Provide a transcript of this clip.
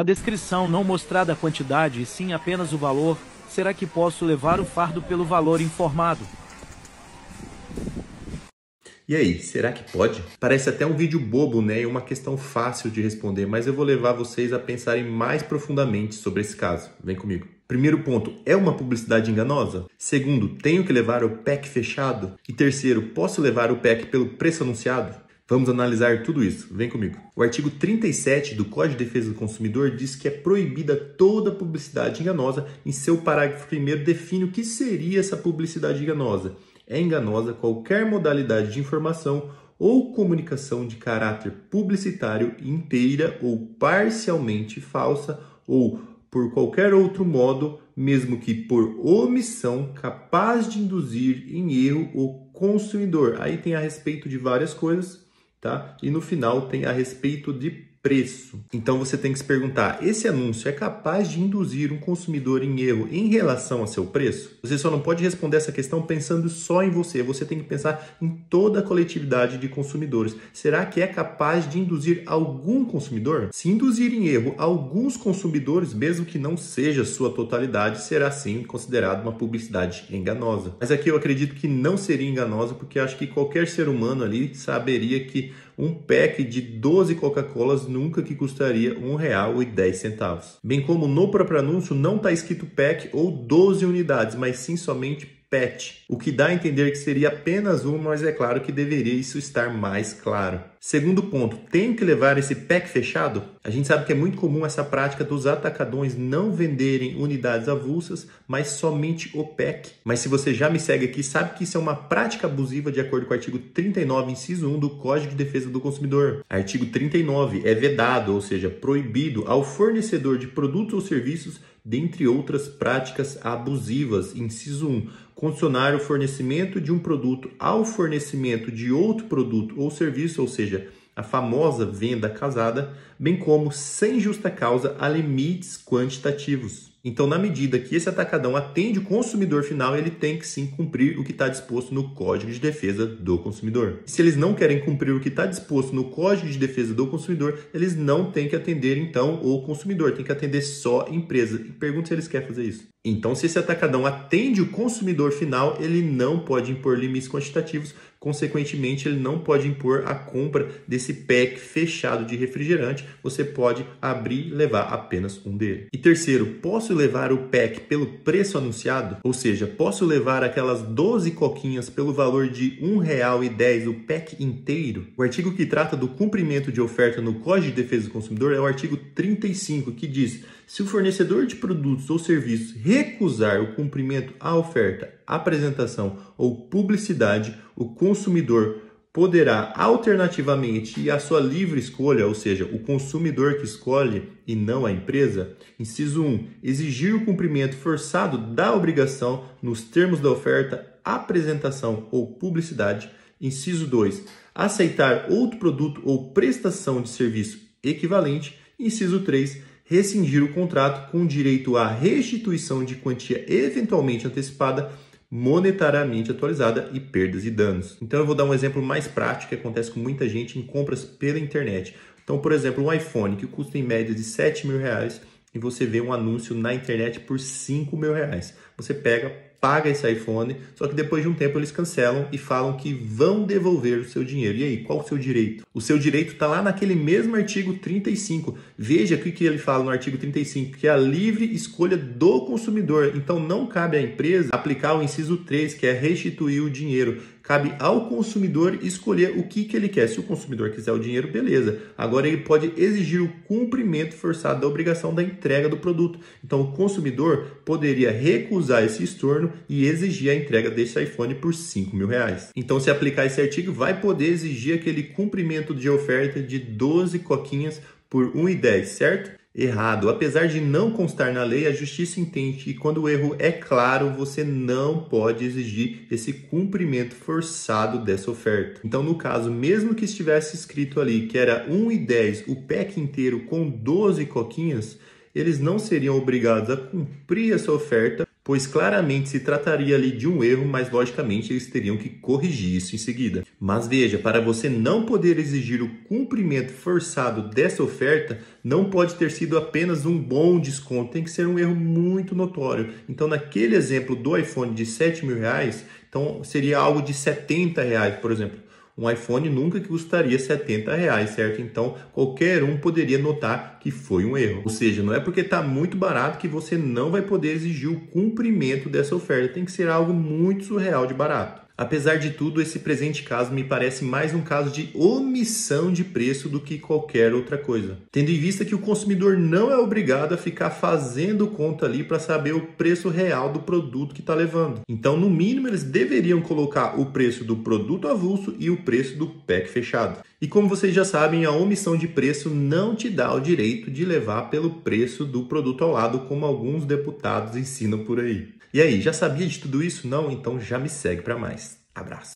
Na descrição não mostrada a quantidade e sim apenas o valor, será que posso levar o fardo pelo valor informado? E aí, será que pode? Parece até um vídeo bobo, né? E uma questão fácil de responder, mas eu vou levar vocês a pensarem mais profundamente sobre esse caso. Vem comigo. Primeiro ponto, é uma publicidade enganosa? Segundo, tenho que levar o pack fechado? E terceiro, posso levar o pack pelo preço anunciado? Vamos analisar tudo isso. Vem comigo. O artigo 37 do Código de Defesa do Consumidor diz que é proibida toda publicidade enganosa. Em seu parágrafo primeiro define o que seria essa publicidade enganosa. É enganosa qualquer modalidade de informação ou comunicação de caráter publicitário inteira ou parcialmente falsa ou por qualquer outro modo, mesmo que por omissão, capaz de induzir em erro o consumidor. Aí tem a respeito de várias coisas tá? E no final tem a respeito de preço. Então você tem que se perguntar: esse anúncio é capaz de induzir um consumidor em erro em relação a seu preço? Você só não pode responder essa questão pensando só em você. Você tem que pensar em toda a coletividade de consumidores. Será que é capaz de induzir algum consumidor? Se induzir em erro alguns consumidores, mesmo que não seja sua totalidade, será sim considerado uma publicidade enganosa. Mas aqui eu acredito que não seria enganosa, porque acho que qualquer ser humano ali saberia que um pack de 12 Coca-Colas nunca que custaria R$ 1,10. Bem como no próprio anúncio não está escrito pack ou 12 unidades, mas sim somente PET, o que dá a entender que seria apenas um, mas é claro que deveria isso estar mais claro. Segundo ponto, tem que levar esse pack fechado? A gente sabe que é muito comum essa prática dos atacadões não venderem unidades avulsas, mas somente o pack. Mas se você já me segue aqui, sabe que isso é uma prática abusiva de acordo com o artigo 39, inciso 1 do Código de Defesa do Consumidor. Artigo 39 é vedado, ou seja, proibido ao fornecedor de produtos ou serviços dentre outras práticas abusivas, inciso 1, condicionar o fornecimento de um produto ao fornecimento de outro produto ou serviço, ou seja, a famosa venda casada, bem como, sem justa causa, a limites quantitativos. Então, na medida que esse atacadão atende o consumidor final, ele tem que sim cumprir o que está disposto no Código de Defesa do Consumidor. E se eles não querem cumprir o que está disposto no Código de Defesa do Consumidor, eles não têm que atender então o consumidor, tem que atender só a empresa. E pergunta se eles querem fazer isso. Então, se esse atacadão atende o consumidor final, ele não pode impor limites quantitativos, consequentemente, ele não pode impor a compra desse pack fechado de refrigerante. Você pode abrir e levar apenas um dele. E terceiro, posso posso levar o pack pelo preço anunciado? Ou seja, posso levar aquelas 12 coquinhas pelo valor de R$ 1,10 o pack inteiro? O artigo que trata do cumprimento de oferta no Código de Defesa do Consumidor é o artigo 35, que diz: se o fornecedor de produtos ou serviços recusar o cumprimento à oferta, apresentação ou publicidade, o consumidor poderá alternativamente e à sua livre escolha, ou seja, o consumidor que escolhe e não a empresa, inciso 1, exigir o cumprimento forçado da obrigação nos termos da oferta, apresentação ou publicidade, inciso 2, aceitar outro produto ou prestação de serviço equivalente, inciso 3, rescindir o contrato com direito à restituição de quantia eventualmente antecipada monetariamente atualizada e perdas e danos. Então eu vou dar um exemplo mais prático que acontece com muita gente em compras pela internet. Então, por exemplo, um iPhone que custa em média de 7 mil reais e você vê um anúncio na internet por 5 mil reais. Você pega, paga esse iPhone, só que depois de um tempo eles cancelam e falam que vão devolver o seu dinheiro. E aí, qual o seu direito? O seu direito está lá naquele mesmo artigo 35. Veja o que ele fala no artigo 35, que é a livre escolha do consumidor. Então não cabe à empresa aplicar o inciso 3, que é restituir o dinheiro. Cabe ao consumidor escolher o que, que ele quer. Se o consumidor quiser o dinheiro, beleza. Agora ele pode exigir o cumprimento forçado da obrigação da entrega do produto. Então o consumidor poderia recusar esse estorno e exigir a entrega desse iPhone por 5 mil reais. Então, se aplicar esse artigo, vai poder exigir aquele cumprimento de oferta de 12 coquinhas por 1,10, certo? errado. Apesar de não constar na lei, a justiça entende que quando o erro é claro, você não pode exigir esse cumprimento forçado dessa oferta. Então, no caso, mesmo que estivesse escrito ali que era e dez, o pack inteiro com 12 coquinhas, eles não seriam obrigados a cumprir essa oferta pois claramente se trataria ali de um erro, mas logicamente eles teriam que corrigir isso em seguida. Mas veja, para você não poder exigir o cumprimento forçado dessa oferta, não pode ter sido apenas um bom desconto, tem que ser um erro muito notório. Então, naquele exemplo do iPhone de 7 mil reais, então seria algo de 70 reais, por exemplo. Um iPhone nunca custaria 70 reais, certo? Então qualquer um poderia notar que foi um erro. Ou seja, não é porque está muito barato que você não vai poder exigir o cumprimento dessa oferta. Tem que ser algo muito surreal de barato. Apesar de tudo, esse presente caso me parece mais um caso de omissão de preço do que qualquer outra coisa. Tendo em vista que o consumidor não é obrigado a ficar fazendo conta ali para saber o preço real do produto que está levando. Então, no mínimo, eles deveriam colocar o preço do produto avulso e o preço do pack fechado. E como vocês já sabem, a omissão de preço não te dá o direito de levar pelo preço do produto ao lado, como alguns deputados ensinam por aí. E aí, já sabia de tudo isso? Não? Então já me segue para mais. Abraço.